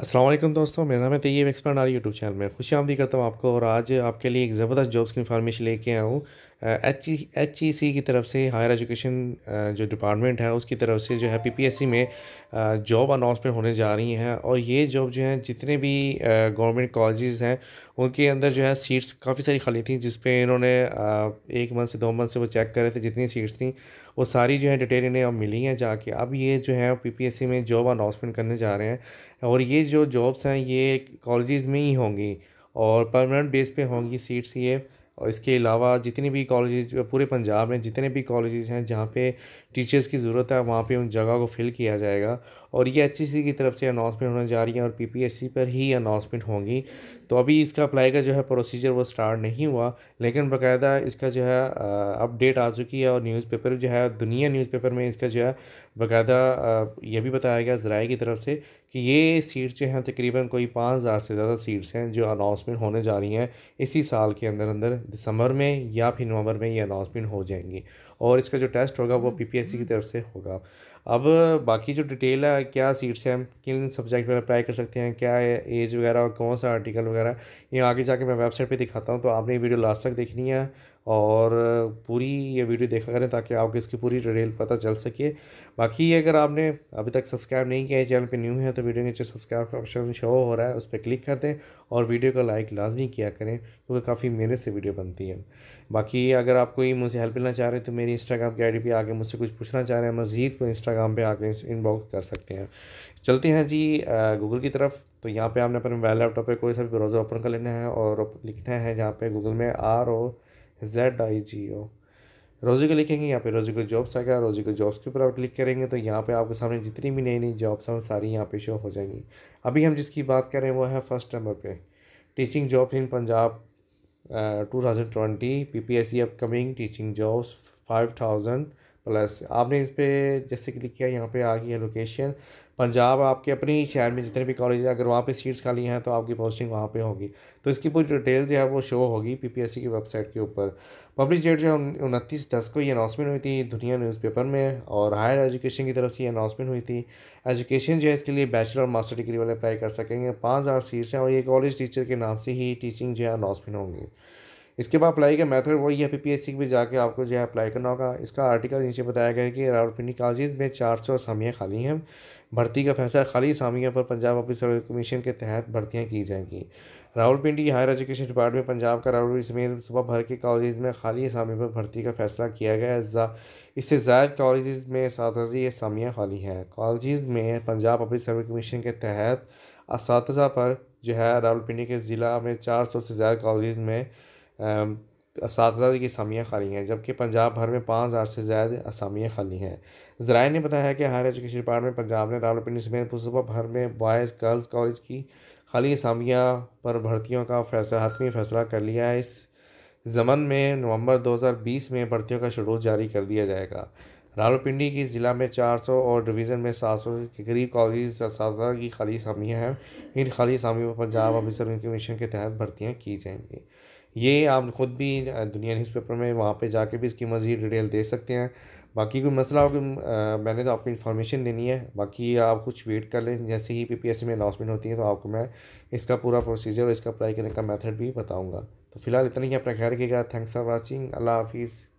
असलम दोस्तों मेरा नाम है तैयब एक्सपर्ट आर यूट्यूब चैनल में खुशी आमदी करता हूँ आपको और आज आपके लिए एक ज़बरदस्त जॉब्स की इन्फॉर्मेशन लेके आया हूँ एच एच ई सी की तरफ से हायर एजुकेशन जो डिपार्टमेंट है उसकी तरफ से जो है पी पी एस सी में जॉब अनाउंसमेंट होने जा रही हैं और ये जॉब जो हैं जितने भी गवर्नमेंट कॉलेजेस हैं उनके अंदर जो है सीट्स काफ़ी सारी खाली थी जिसपे इन्होंने एक मंथ से दो मंथ से वो चेक कर रहे थे जितनी सीट्स थी वो सारी जो है डिटेल इन्हें अब मिली हैं जाके अब ये जो है पीपीएससी में जॉब अनाउंसमेंट करने जा रहे हैं और ये जो जॉब्स हैं ये कॉलेज में ही होंगी और परमानेंट बेस पे होंगी सीट्स ये और इसके अलावा जितने भी कॉलेजेस पूरे पंजाब में जितने भी कॉलेजेस हैं जहाँ पे टीचर्स की ज़रूरत है वहाँ पे उन जगह को फिल किया जाएगा और ये एच e की तरफ से अनाउंसमेंट होने जा रही है और पी पर ही अनाउंसमेंट होंगी तो अभी इसका अप्लाई का जो है प्रोसीजर वो स्टार्ट नहीं हुआ लेकिन बाकायदा इसका जो है अपडेट आ चुकी है और न्यूज़पेपर जो है दुनिया न्यूज़पेपर में इसका जो है बाकायदा यह भी बताया गया ज़राए की तरफ से कि ये सीट जो हैं तकरीबन कोई पाँच हज़ार से ज़्यादा सीट्स हैं जो अनाउंसमेंट होने जा रही हैं इसी साल के अंदर अंदर दिसंबर में या फिर नवंबर में ये अनाउंसमेंट हो जाएंगी और इसका जो टेस्ट होगा वो पीपीएससी की तरफ से होगा अब बाकी जो डिटेल है क्या सीट्स हैं किन सब्जेक्ट पर अप्लाई कर सकते हैं क्या एज वगैरह और कौन सा आर्टिकल वगैरह ये आगे जाके मैं वेबसाइट पे दिखाता हूँ तो आपने वीडियो लास्ट तक देखनी है और पूरी ये वीडियो देखा करें ताकि आपको इसकी पूरी डिटेल पता चल सके बाकी अगर आपने अभी तक सब्सक्राइब नहीं किया है चैनल पे न्यू है तो वीडियो के नीचे सब्सक्राइब का ऑप्शन शो हो रहा है उस पर क्लिक कर दें और वीडियो का लाइक लाजमी किया करें क्योंकि तो काफ़ी मेहनत से वीडियो बनती है बाकी अगर आप कोई मुझे हेल्प लेना चाह रहे हैं तो मेरी इंस्टाग्राम की आई डी आके मुझसे कुछ पूछना चाह रहे हैं मज़ीद को इंस्टाग्राम पर आके इनबॉक्स कर सकते हैं चलते हैं जी गूगल की तरफ तो यहाँ पर आपने अपने मोबाइल लैपटॉप पर कोई सा ब्राउज़र ओपन कर लेना है और लिखना है जहाँ पर गूगल में आर ओ जेड आई जी ओ रोज़ी को लिखेंगे यहाँ पे रोज़ी को जॉब्स आ गया रोज़ी को जॉब्स के ऊपर आप क्लिक करेंगे तो यहाँ पे आपके सामने जितनी भी नई नई जॉब्स हैं सारी यहाँ पे शो हो जाएंगी अभी हम जिसकी बात करें वो है फर्स्ट नंबर पे teaching job in Punjab two thousand twenty P P S C upcoming teaching jobs five thousand plus आपने इस पर जैसे क्लिक किया यहाँ पे आ गई है लोकेशन पंजाब आपके अपने ही शहर में जितने भी कॉलेज हैं अगर वहाँ पे सीट्स खाली हैं तो आपकी पोस्टिंग वहाँ पे होगी तो इसकी पूरी डिटेल जो है वो शो होगी पीपीएससी की वेबसाइट के ऊपर पब्लिश डेट जो है उनतीस दस को ये अनाउंसमेंट हुई थी दुनिया न्यूज़पेपर में और हायर एजुकेशन की तरफ से ये अनाउंसमेंट हुई थी एजुकेशन जो है इसके लिए बैचलर और मास्टर डिग्री वाले अप्लाई कर सकेंगे पाँच हज़ार सीट्स हैं और ये कॉलेज टीचर के नाम से ही टीचिंग जो है अनाउंसमेंट होंगी इसके बाद अप्लाई का मेथड वही है पीपीएससी में जाके आपको जो है अप्लाई करना होगा इसका आर्टिकल नीचे बताया गया है कि रावलपिंडी कॉलेज में चार सौ असामियाँ खाली हैं भर्ती का फैसला खाली असामियों पर पंजाब पब्लिक कमीशन के तहत भर्तियाँ की जाएंगी Rawalpindi higher education department Punjab का रावलपिंडी समेत सुबह भर के कॉलेज में खाली असामियों पर भर्ती का फैसला किया गया है इससे जायद कॉलेज में सात असामियाँ खाली हैं कॉलेज में पंजाब पब्लिक सर्विस कमीशन के तहत इस पर जो है रावलपिंडी के ज़िला में चार सौ से ज़्यादा कॉलेज में इस की असामियाँ खाली हैं जबकि पंजाब भर में पाँच हज़ार से ज़्यादा असामियाँ खाली हैं ज़राए ने बताया कि हायर एजुकेशन डिपार्टमेंट में पंजाब ने रावलपिंडी समेत सुबह भर में बॉयज़ गर्ल्स कॉलेज की खाली असामियाँ पर भर्तियों का फैसला हतमी फैसला कर लिया है इस जमन में नवंबर 2020 में भर्तियों का शेड्यूल जारी कर दिया जाएगा रावलपिंडी की ज़िला में 400 और डिवीज़न में 700 के करीब कॉलेज की खाली सामियाँ हैं इन खाली सामियों पर पंजाब अमृतसर उनके के तहत भर्तियाँ की जाएंगी ये आप ख़ुद भी दुनिया न्यूज़पेपर में वहाँ पे जाके भी इसकी मज़ीद डिटेल दे सकते हैं बाकी कोई मसला हो मैंने तो आपको इन्फॉर्मेशन देनी है बाकी आप कुछ वेट कर लें जैसे ही पीपीएससी में अनाउंसमेंट होती है तो आपको मैं इसका पूरा प्रोसीजर और इसका अप्लाई करने का मेथड भी बताऊंगा तो फिलहाल इतना ही अपना ख्याल रखिएगा थैंक्स फॉर वॉचिंग अल्लाह हाफिज़